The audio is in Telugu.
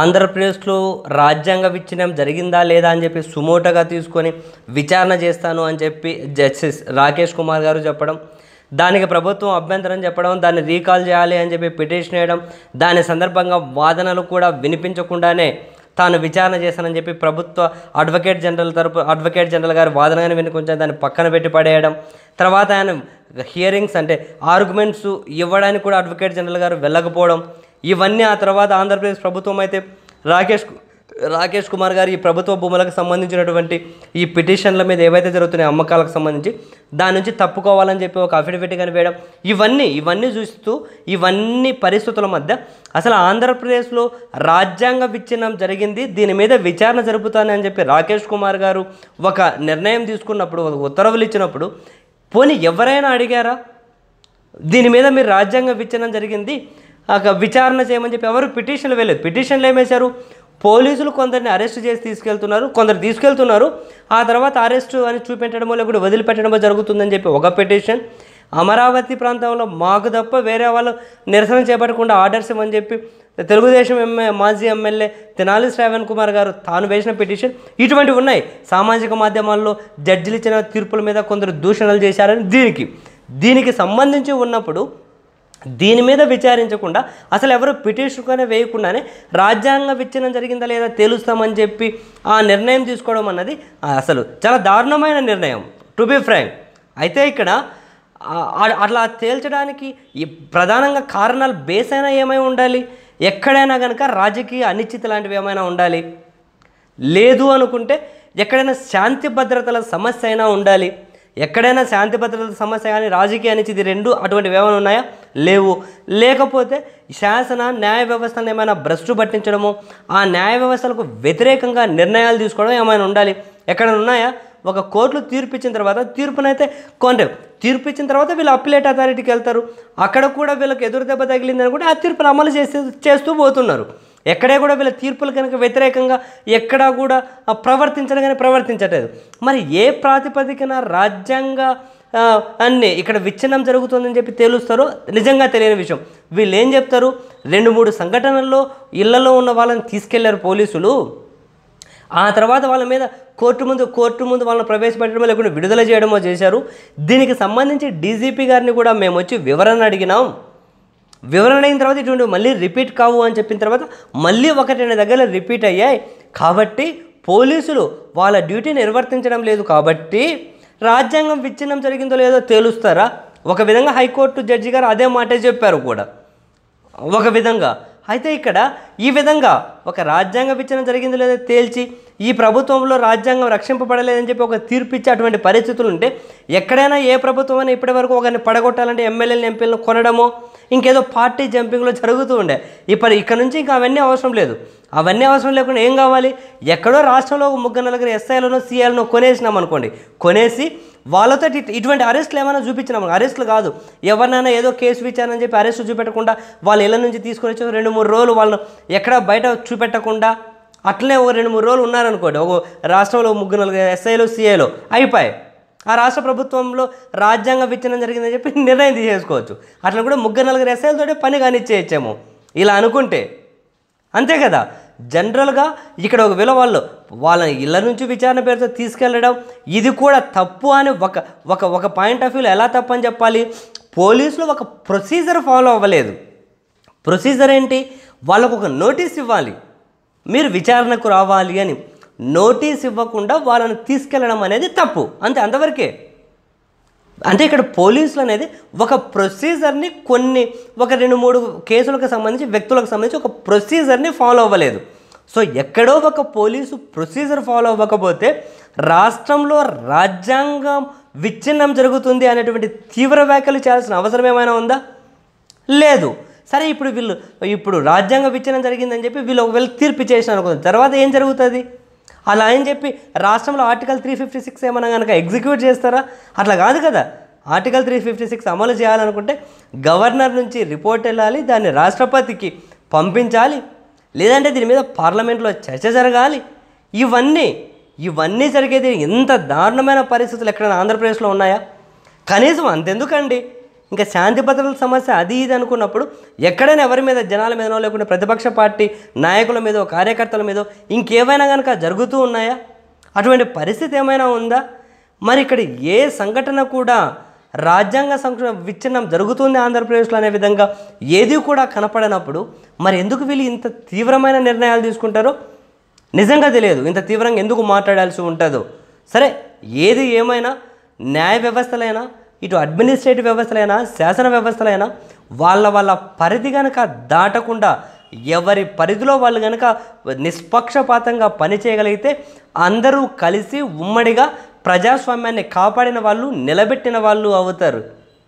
ఆంధ్రప్రదేశ్లో రాజ్యాంగ విచ్ఛిన్నం జరిగిందా లేదా అని చెప్పి సుమోటగా తీసుకొని విచారణ చేస్తాను అని చెప్పి జస్టిస్ రాకేష్ కుమార్ గారు చెప్పడం దానికి ప్రభుత్వం అభ్యంతరం చెప్పడం దాన్ని రీకాల్ చేయాలి అని చెప్పి పిటిషన్ వేయడం దాని సందర్భంగా వాదనలు కూడా వినిపించకుండానే తాను విచారణ చేశానని చెప్పి ప్రభుత్వ అడ్వకేట్ జనరల్ తరపు అడ్వకేట్ జనరల్ గారు వాదనగానే వినుకుంటే దాన్ని పక్కన పెట్టి పడేయడం తర్వాత ఆయన హియరింగ్స్ అంటే ఆర్గ్యుమెంట్స్ ఇవ్వడానికి కూడా అడ్వకేట్ జనరల్ గారు వెళ్ళకపోవడం ఇవన్నీ ఆ తర్వాత ఆంధ్రప్రదేశ్ ప్రభుత్వం అయితే రాకేష్ రాకేష్ కుమార్ గారు ఈ ప్రభుత్వ భూములకు సంబంధించినటువంటి ఈ పిటిషన్ల మీద ఏవైతే జరుగుతున్నాయి అమ్మకాలకు సంబంధించి దాని నుంచి తప్పుకోవాలని చెప్పి ఒక అఫిడవిట్ కానీ వేయడం ఇవన్నీ ఇవన్నీ చూస్తూ ఇవన్నీ పరిస్థితుల మధ్య అసలు ఆంధ్రప్రదేశ్లో రాజ్యాంగ విచ్ఛిన్నం జరిగింది దీని మీద విచారణ జరుపుతానని చెప్పి రాకేష్ కుమార్ గారు ఒక నిర్ణయం తీసుకున్నప్పుడు ఒక ఉత్తర్వులు ఇచ్చినప్పుడు పోనీ ఎవరైనా అడిగారా దీని మీద మీరు రాజ్యాంగ విచ్ఛిన్నం జరిగింది విచారణ చేయమని చెప్పి ఎవరు పిటిషన్లు వేయలేదు పిటిషన్లు ఏమేశారు పోలీసులు కొందరిని అరెస్ట్ చేసి తీసుకెళ్తున్నారు కొందరు తీసుకెళ్తున్నారు ఆ తర్వాత అరెస్ట్ అని చూపెట్టడమో లేకుంటే వదిలిపెట్టడమో జరుగుతుందని చెప్పి ఒక పిటిషన్ అమరావతి ప్రాంతంలో మాకు తప్ప వేరే వాళ్ళు నిరసన చేపట్టకుండా ఆర్డర్స్ ఇవ్వని చెప్పి తెలుగుదేశం ఎంఏ మాజీ ఎమ్మెల్యే తెనాలి శ్రావణ్ కుమార్ గారు తాను వేసిన పిటిషన్ ఇటువంటివి ఉన్నాయి సామాజిక మాధ్యమాల్లో జడ్జిలు ఇచ్చిన తీర్పుల మీద కొందరు దూషణలు చేశారని దీనికి దీనికి సంబంధించి ఉన్నప్పుడు దీని మీద విచారించకుండా అసలు ఎవరు పిటిషన్గానే వేయకుండానే రాజ్యాంగ విచ్ఛిన్నం జరిగిందా లేదా తేలుస్తామని చెప్పి ఆ నిర్ణయం తీసుకోవడం అన్నది అసలు చాలా దారుణమైన నిర్ణయం టు బి ఫ్రాంక్ అయితే ఇక్కడ అట్లా తేల్చడానికి ప్రధానంగా కారణాలు బేస్ అయినా ఏమై ఉండాలి ఎక్కడైనా కనుక రాజకీయ అనిశ్చిత లాంటివి ఏమైనా ఉండాలి లేదు అనుకుంటే ఎక్కడైనా శాంతి భద్రతల సమస్య అయినా ఉండాలి ఎక్కడైనా శాంతి భద్రతల సమస్య కానీ రాజకీయ అనిశ్చితి రెండు అటువంటివి ఏమైనా ఉన్నాయా లేవు లేకపోతే శాసన న్యాయ వ్యవస్థను ఏమైనా భ్రష్టు పట్టించడము ఆ న్యాయ వ్యవస్థలకు వ్యతిరేకంగా నిర్ణయాలు తీసుకోవడం ఏమైనా ఉండాలి ఎక్కడ ఉన్నాయా ఒక కోర్టులు తీర్పు ఇచ్చిన తర్వాత తీర్పునైతే కొంటే తీర్పు ఇచ్చిన తర్వాత వీళ్ళు అప్పిలేట్ అథారిటీకి వెళ్తారు అక్కడ కూడా వీళ్ళకి ఎదురు దెబ్బ తగిలిందని కూడా ఆ తీర్పును అమలు చేసి చేస్తూ పోతున్నారు ఎక్కడే కూడా వీళ్ళ తీర్పులు కనుక వ్యతిరేకంగా ఎక్కడా కూడా ప్రవర్తించడం కానీ ప్రవర్తించట్లేదు మరి ఏ ప్రాతిపదికన రాజ్యాంగ అన్ని ఇక్కడ విచ్ఛిన్నం జరుగుతుందని చెప్పి తేలుస్తారు నిజంగా తెలియని విషయం వీళ్ళు ఏం చెప్తారు రెండు మూడు సంఘటనల్లో ఇళ్లలో ఉన్న వాళ్ళని తీసుకెళ్లారు పోలీసులు ఆ తర్వాత వాళ్ళ మీద కోర్టు ముందు కోర్టు ముందు వాళ్ళని ప్రవేశపెట్టడమో లేకుండా విడుదల చేయడమో చేశారు దీనికి సంబంధించి డీజీపీ గారిని కూడా మేము వచ్చి వివరణ అడిగినాం వివరణ అయిన తర్వాత ఇటువంటి మళ్ళీ రిపీట్ కావు అని చెప్పిన తర్వాత మళ్ళీ ఒకటి రెండు దగ్గర రిపీట్ అయ్యాయి కాబట్టి పోలీసులు వాళ్ళ డ్యూటీ నిర్వర్తించడం లేదు కాబట్టి రాజ్యాంగం విచ్ఛిన్నం జరిగిందో లేదో తేలుస్తారా ఒక విధంగా హైకోర్టు జడ్జి గారు అదే మాటే చెప్పారు కూడా ఒక విధంగా అయితే ఇక్కడ ఈ విధంగా ఒక రాజ్యాంగ విచ్ఛిన్నం జరిగిందో లేదో తేల్చి ఈ ప్రభుత్వంలో రాజ్యాంగం రక్షింపబడలేదని చెప్పి ఒక తీర్పు ఇచ్చే అటువంటి పరిస్థితులు ఉంటే ఎక్కడైనా ఏ ప్రభుత్వం అయినా ఇప్పటివరకు ఒకరిని పడగొట్టాలంటే ఎమ్మెల్యేలను ఎంపీలను కొనడమో ఇంకేదో పార్టీ జంపింగ్లో జరుగుతూ ఉండే ఇప్పుడు ఇక్కడ నుంచి ఇంకా అవన్నీ అవసరం లేదు అవన్నీ అవసరం లేకుండా ఏం కావాలి ఎక్కడో రాష్ట్రంలో ముగ్గురు నలుగురు ఎస్ఐలను సీఐలను కొనేసినాం అనుకోండి కొనేసి వాళ్ళతో ఇటువంటి అరెస్టులు ఏమైనా చూపించినాం అరెస్టులు కాదు ఎవరినైనా ఏదో కేసు విచారణ చెప్పి అరెస్టు చూపెట్టకుండా వాళ్ళ ఇళ్ళ నుంచి తీసుకొని వచ్చి రెండు మూడు రోజులు వాళ్ళను ఎక్కడ బయట చూపెట్టకుండా అట్లనే ఒక రెండు మూడు రోజులు ఉన్నారనుకోండి ఒక రాష్ట్రంలో ముగ్గురు నలుగురు ఎస్ఐలు సీఐలు అయిపోయాయి ఆ రాష్ట్ర ప్రభుత్వంలో రాజ్యాంగ విచ్చనం జరిగిందని చెప్పి నిర్ణయం తీసేసుకోవచ్చు అట్లా కూడా ముగ్గురు నలుగురు ఎస్ఐలతో పని కానిచ్చేయచ్చేమో ఇలా అనుకుంటే అంతే కదా జనరల్గా ఇక్కడ విలువ వాళ్ళు వాళ్ళ ఇళ్ళ నుంచి విచారణ పేరుతో తీసుకెళ్ళడం ఇది కూడా తప్పు అని ఒక ఒక ఒక పాయింట్ ఆఫ్ వ్యూలో ఎలా తప్పని చెప్పాలి పోలీసులు ఒక ప్రొసీజర్ ఫాలో అవ్వలేదు ప్రొసీజర్ ఏంటి వాళ్ళకు ఒక నోటీస్ ఇవ్వాలి మీరు విచారణకు రావాలి అని నోటీస్ ఇవ్వకుండా వాళ్ళని తీసుకెళ్ళడం అనేది తప్పు అంతే అంతవరకే అంటే ఇక్కడ పోలీసులు అనేది ఒక ప్రొసీజర్ని కొన్ని ఒక రెండు మూడు కేసులకు సంబంధించి వ్యక్తులకు సంబంధించి ఒక ప్రొసీజర్ని ఫాలో అవ్వలేదు సో ఎక్కడో ఒక పోలీసు ప్రొసీజర్ ఫాలో అవ్వకపోతే రాష్ట్రంలో రాజ్యాంగం విచ్ఛిన్నం జరుగుతుంది అనేటువంటి తీవ్ర వ్యాఖ్యలు చేయాల్సిన అవసరం ఏమైనా ఉందా లేదు సరే ఇప్పుడు వీళ్ళు ఇప్పుడు రాజ్యాంగ విచ్ఛిన్నం జరిగిందని చెప్పి వీళ్ళు ఒకవేళ తీర్పు చేసిన అనుకుంది తర్వాత ఏం జరుగుతుంది అలా అని చెప్పి రాష్ట్రంలో ఆర్టికల్ త్రీ ఫిఫ్టీ సిక్స్ ఏమైనా కనుక ఎగ్జిక్యూట్ చేస్తారా అట్లా కాదు కదా ఆర్టికల్ త్రీ ఫిఫ్టీ సిక్స్ అమలు చేయాలనుకుంటే గవర్నర్ నుంచి రిపోర్ట్ వెళ్ళాలి దాన్ని రాష్ట్రపతికి పంపించాలి లేదంటే దీని మీద పార్లమెంట్లో చర్చ జరగాలి ఇవన్నీ ఇవన్నీ జరిగేది ఎంత దారుణమైన పరిస్థితులు ఎక్కడైనా ఆంధ్రప్రదేశ్లో ఉన్నాయా కనీసం అంతెందుకండి ఇంకా శాంతి భద్రతల సమస్య అది ఇది అనుకున్నప్పుడు ఎక్కడైనా ఎవరి మీద జనాల మీదనో లేకుంటే ప్రతిపక్ష పార్టీ నాయకుల మీదో కార్యకర్తల మీదో ఇంకేమైనా కనుక జరుగుతూ ఉన్నాయా అటువంటి పరిస్థితి ఏమైనా ఉందా మరి ఇక్కడ ఏ సంఘటన కూడా రాజ్యాంగ సంక్ష విచ్ఛిన్నం జరుగుతుంది ఆంధ్రప్రదేశ్లో అనే విధంగా ఏది కూడా కనపడనప్పుడు మరి ఎందుకు వీళ్ళు ఇంత తీవ్రమైన నిర్ణయాలు తీసుకుంటారో నిజంగా తెలియదు ఇంత తీవ్రంగా ఎందుకు మాట్లాడాల్సి ఉంటుందో సరే ఏది ఏమైనా న్యాయ వ్యవస్థలైనా ఇటు అడ్మినిస్ట్రేటివ్ వ్యవస్థలైనా శాసన వ్యవస్థలైనా వాళ్ళ వాళ్ళ పరిధి కనుక దాటకుండా ఎవరి పరిధిలో వాళ్ళు కనుక నిష్పక్షపాతంగా పనిచేయగలిగితే అందరూ కలిసి ఉమ్మడిగా ప్రజాస్వామ్యాన్ని కాపాడిన వాళ్ళు నిలబెట్టిన వాళ్ళు అవుతారు